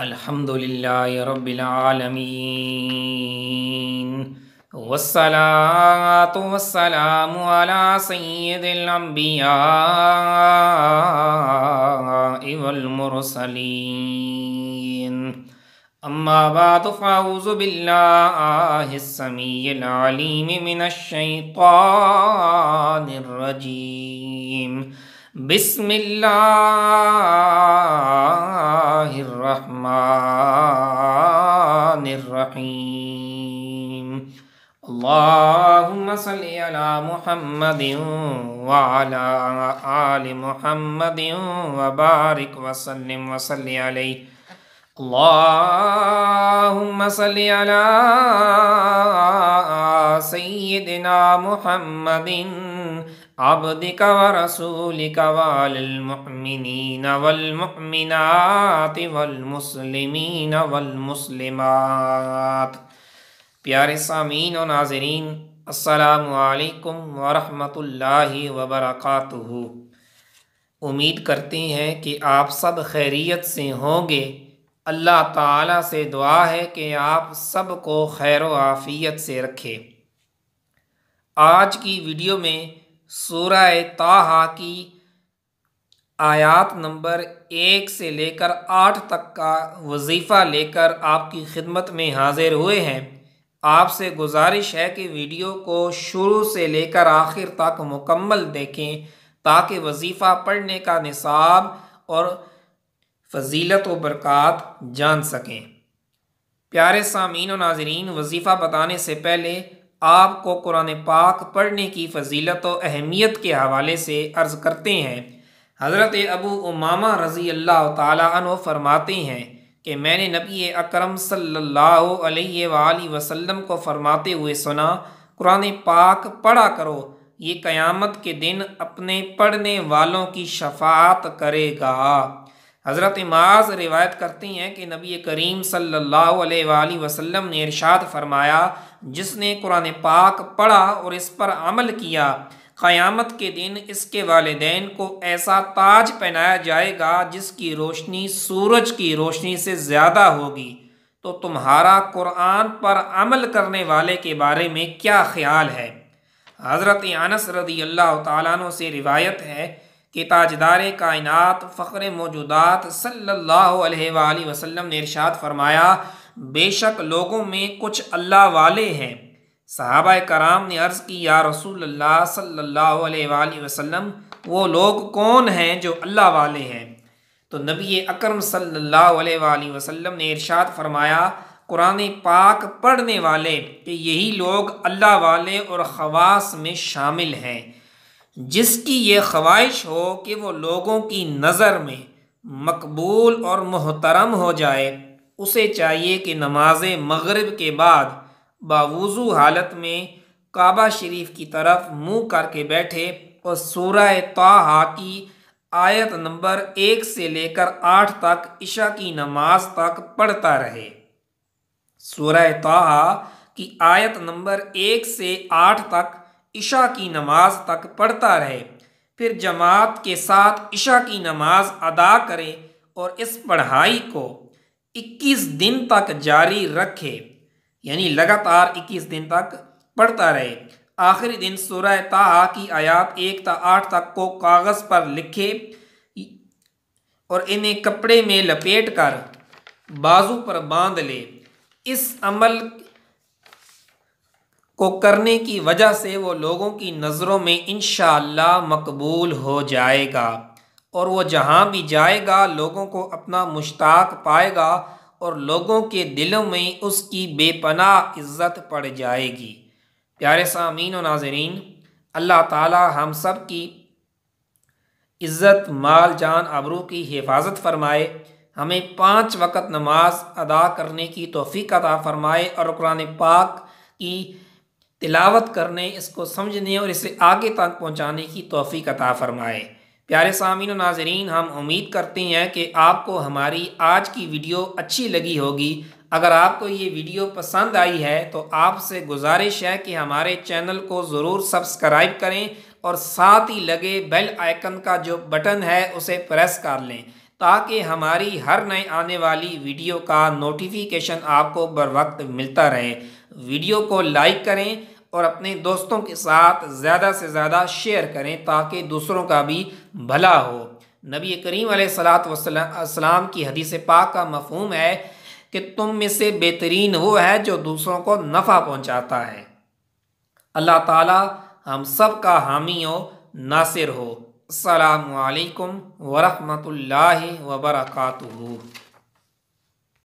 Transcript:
الحمد لله رب العالمين والصلاة والسلام على سيد الأنبياء والمرسلين أما بعد فأعوذ بالله السميع العليم من الشيطان الرجيم بسم الله الرحمن الرحيم اللهم صل على محمد وعلى آل محمد وبارك وسلم وصل عليه اللهم صل على سيدنا محمد عبدك ورسولك وللمؤمنين والمؤمنات والمسلمين والمسلمات प्यारे सामीन और नाजरीन असलकम वरहमतुल्लाह वबरकत उम्मीद करते हैं कि आप सब खैरियत से होंगे अल्लाह ताला से दुआ है कि आप सबको खैर आफ़ियत से रखे आज की वीडियो में सूरह ताहा की आयात नंबर एक से लेकर आठ तक का वजीफ़ा लेकर आपकी खिदमत में हाजिर हुए हैं आपसे गुजारिश है कि वीडियो को शुरू से लेकर आखिर तक मुकम्मल देखें ताकि वजीफ़ा पढ़ने का निसाब और फजीलत व बरक़ात जान सकें प्यारे सामीन व नाजरीन वजीफ़ा बताने से पहले आपको कुरान पाक पढ़ने की फजीलत और अहमियत के हवाले से अर्ज़ करते हैं हज़रत अबू उमामा रज़ी अल्लाह तु फरमाते हैं कि मैंने नबी अकरम सल्लल्लाहु अलैहि वसल्लम को फरमाते हुए सुना कुरान पाक पढ़ा करो ये क़यामत के दिन अपने पढ़ने वालों की शफात करेगा हज़रत माज रिवायत करती हैं कि नबी करीम सल्लल्लाहु अलैहि वसल्लम ने इरशाद फरमाया जिसने कुरान पाक पढ़ा और इस पर अमल किया क़यामत के दिन इसके वालदेन को ऐसा ताज पहनाया जाएगा जिसकी रोशनी सूरज की रोशनी से ज़्यादा होगी तो तुम्हारा कुरान पर अमल करने वाले के बारे में क्या ख्याल है हज़रत अनस रदी अल्लाह तु से रिवायत है कि ताजदार कायनात फ़ख्र मौजूदात सल्ला अलैहि ने इरशाद फरमाया बेशक लोगों में कुछ अल्लाह वाले हैं सहाबा कराम ने अर्ज़ की या रसूल अल्लाह सल्लल्लाहु वो लोग कौन हैं जो अल्लाह वाले हैं तो नबी अक्रम सल्ला वसलम ने इरशाद फरमाया कुरान पाक पढ़ने वाले कि यही लोग अल्लाह वाले और ख़वास में शामिल हैं जिसकी ये ख्वाहिश हो कि वो लोगों की नज़र में मकबूल और मोहतरम हो जाए उसे चाहिए कि नमाज मगरब के बाद बावज़ू हालत में काबा शरीफ की तरफ मुंह करके बैठे और सूरह ताहा की आयत नंबर एक से लेकर आठ तक इशा की नमाज तक पढ़ता रहे सूरह ताहा की आयत नंबर एक से आठ तक इशा की नमाज तक पढ़ता रहे फिर जमात के साथ इशा की नमाज अदा करे और इस पढ़ाई को 21 दिन तक जारी रखे यानी लगातार 21 दिन तक पढ़ता रहे आखिरी दिन सूरह ताहा की आयात एक ता आठ तक को कागज़ पर लिखे और इन्हें कपड़े में लपेट कर बाजू पर बांध ले इस अमल को करने की वजह से वो लोगों की नज़रों में इन मकबूल हो जाएगा और वो जहाँ भी जाएगा लोगों को अपना मुश्ताक पाएगा और लोगों के दिलों में उसकी बेपना इज़्ज़त पड़ जाएगी प्यारे सामीन व नाजरीन अल्लाह ताला हम सब की इज़्ज़त माल जान आबरू की हिफाजत फ़रमाए हमें पाँच वक़्त नमाज अदा करने की तोफ़ी अदा फ़रमाए और कुरान पाक की तिलावत करने इसको समझने और इसे आगे तक पहुँचाने की तोफ़ी कता फ़रमाए प्यारे सामीन नाजरीन हम उम्मीद करते हैं कि आपको हमारी आज की वीडियो अच्छी लगी होगी अगर आपको ये वीडियो पसंद आई है तो आपसे गुजारिश है कि हमारे चैनल को ज़रूर सब्सक्राइब करें और साथ ही लगे बेल आइकन का जो बटन है उसे प्रेस कर लें ताकि हमारी हर नए आने वाली वीडियो का नोटिफिकेशन आपको बर वक्त मिलता रहे वीडियो को लाइक करें और अपने दोस्तों के साथ ज़्यादा से ज़्यादा शेयर करें ताकि दूसरों का भी भला हो नबी करीम सलात वसलाम की हदीस पाक का मफहम है कि तुम में से बेहतरीन वो है जो दूसरों को नफ़ा पहुंचाता है अल्लाह ताला हम सब का हामी हो नासिर हो वरहमत वरहमल वबरकू